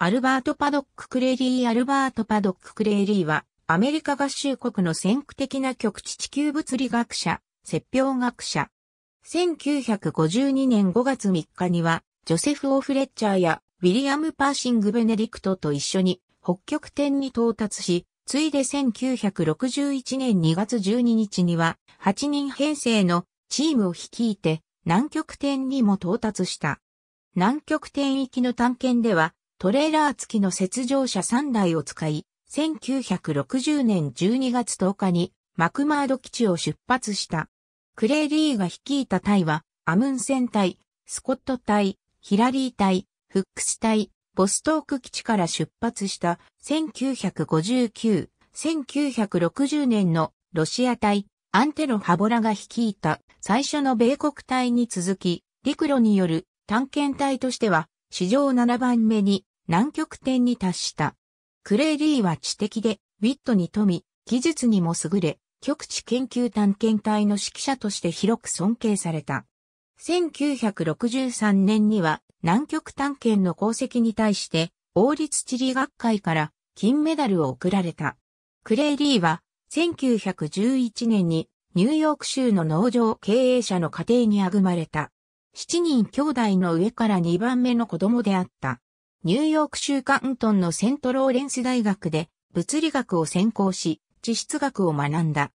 アルバート・パドック・クレーリー・アルバート・パドック・クレーリーは、アメリカ合衆国の先駆的な極地地球物理学者、説表学者。1952年5月3日には、ジョセフ・オ・フレッチャーや、ウィリアム・パーシング・ベネディクトと一緒に、北極点に到達し、ついで1961年2月12日には、8人編成のチームを率いて、南極点にも到達した。南極点域の探検では、トレーラー付きの雪上車3台を使い、1960年12月10日にマクマード基地を出発した。クレイリーが率いた隊は、アムンセン隊、スコット隊、ヒラリー隊、フックス隊、ボストーク基地から出発した1959、1960年のロシア隊、アンテロ・ハボラが率いた最初の米国隊に続き、陸路による探検隊としては史上7番目に南極点に達した。クレイリーは知的で、ウィットに富み、技術にも優れ、極地研究探検隊の指揮者として広く尊敬された。1963年には南極探検の功績に対して王立地理学会から金メダルを贈られた。クレイリーは1911年にニューヨーク州の農場経営者の家庭にあぐまれた。七人兄弟の上から二番目の子供であった。ニューヨーク州カントンのセントローレンス大学で物理学を専攻し、地質学を学んだ。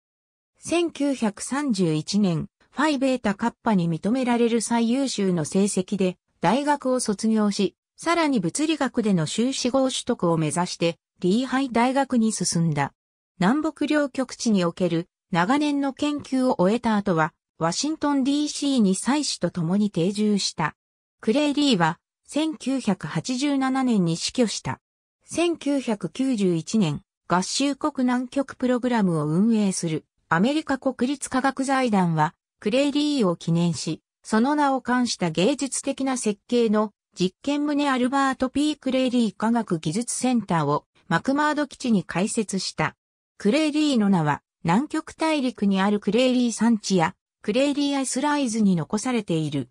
1931年、ファイベータカッパに認められる最優秀の成績で大学を卒業し、さらに物理学での修士号取得を目指して、リーハイ大学に進んだ。南北両極地における長年の研究を終えた後は、ワシントン DC に妻子と共に定住した。クレイ・リーは1987年に死去した。1991年、合衆国南極プログラムを運営するアメリカ国立科学財団はクレイ・リーを記念し、その名を冠した芸術的な設計の実験棟アルバート・ P・ クレイ・リー科学技術センターをマクマード基地に開設した。クレイ・リーの名は南極大陸にあるクレイリー山地やクレーリー・アイスライズに残されている。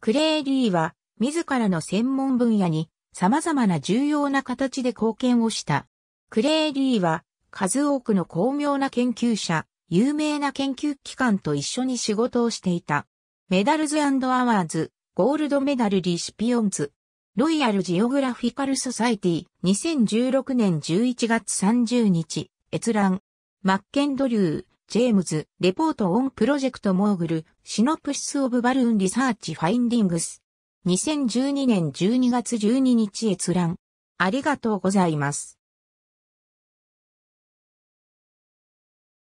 クレーリーは、自らの専門分野に、様々な重要な形で貢献をした。クレーリーは、数多くの巧妙な研究者、有名な研究機関と一緒に仕事をしていた。メダルズアワーズ、ゴールドメダルリシピオンズ、ロイヤルジオグラフィカルソサイティ、2016年11月30日、閲覧、マッケンドリュー、ジェームズ、レポートオンプロジェクトモーグル、シノプシスオブバルーンリサーチファインディングス。2012年12月12日閲覧。ありがとうございます。